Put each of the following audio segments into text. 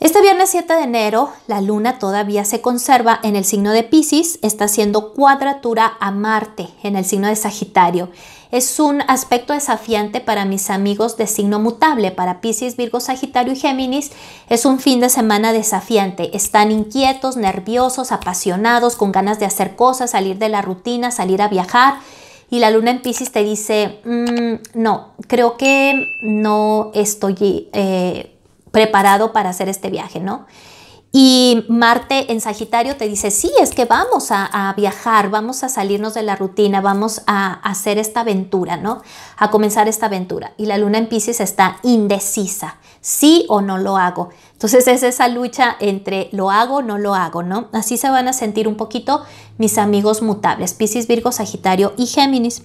Este viernes 7 de enero, la luna todavía se conserva en el signo de Pisces, está haciendo cuadratura a Marte en el signo de Sagitario. Es un aspecto desafiante para mis amigos de signo mutable, para Pisces, Virgo, Sagitario y Géminis. Es un fin de semana desafiante. Están inquietos, nerviosos, apasionados, con ganas de hacer cosas, salir de la rutina, salir a viajar. Y la luna en Pisces te dice, mm, no, creo que no estoy... Eh, preparado para hacer este viaje, ¿no? Y Marte en Sagitario te dice, sí, es que vamos a, viajar, vamos a salirnos de la rutina, vamos a, a, hacer esta aventura, ¿no? A comenzar esta aventura. Y la luna en Pisces está indecisa, sí o no lo hago. Entonces es esa lucha entre lo hago o no lo hago, ¿no? Así se van a sentir un poquito mis amigos mutables, Pisces, Virgo, Sagitario y Géminis.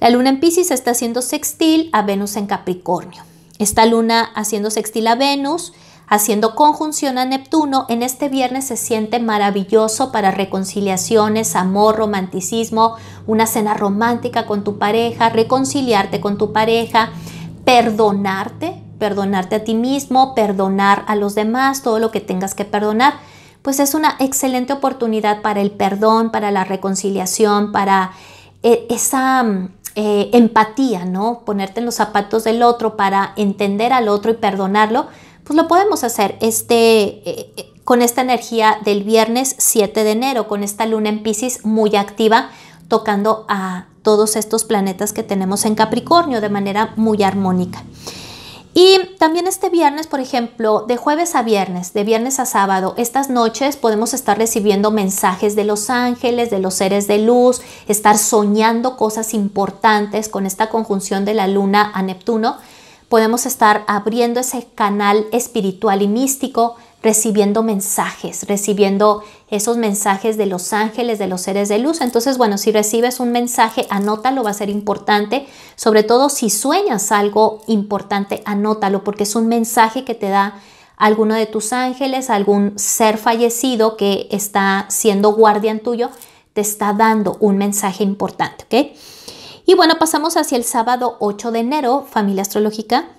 La luna en Pisces está haciendo sextil a Venus en Capricornio. Esta luna haciendo sextil a Venus, haciendo conjunción a Neptuno, en este viernes se siente maravilloso para reconciliaciones, amor, romanticismo, una cena romántica con tu pareja, reconciliarte con tu pareja, perdonarte, perdonarte a ti mismo, perdonar a los demás, todo lo que tengas que perdonar, pues es una excelente oportunidad para el perdón, para la reconciliación, para eh, esa eh, empatía, ¿no? Ponerte en los zapatos del otro para entender al otro y perdonarlo, pues lo podemos hacer este, eh, eh, con esta energía del viernes 7 de enero, con esta luna en Pisces muy activa, tocando a todos estos planetas que tenemos en Capricornio de manera muy armónica. Y también este viernes, por ejemplo, de jueves a viernes, de viernes a sábado, estas noches podemos estar recibiendo mensajes de los ángeles, de los seres de luz, estar soñando cosas importantes con esta conjunción de la luna a Neptuno. Podemos estar abriendo ese canal espiritual y místico recibiendo mensajes, recibiendo esos mensajes de los ángeles, de los seres de luz. Entonces, bueno, si recibes un mensaje, anótalo, va a ser importante. Sobre todo si sueñas algo importante, anótalo, porque es un mensaje que te da alguno de tus ángeles, algún ser fallecido que está siendo guardián tuyo, te está dando un mensaje importante, ¿ok? Y bueno, pasamos hacia el sábado 8 de enero, familia astrológica.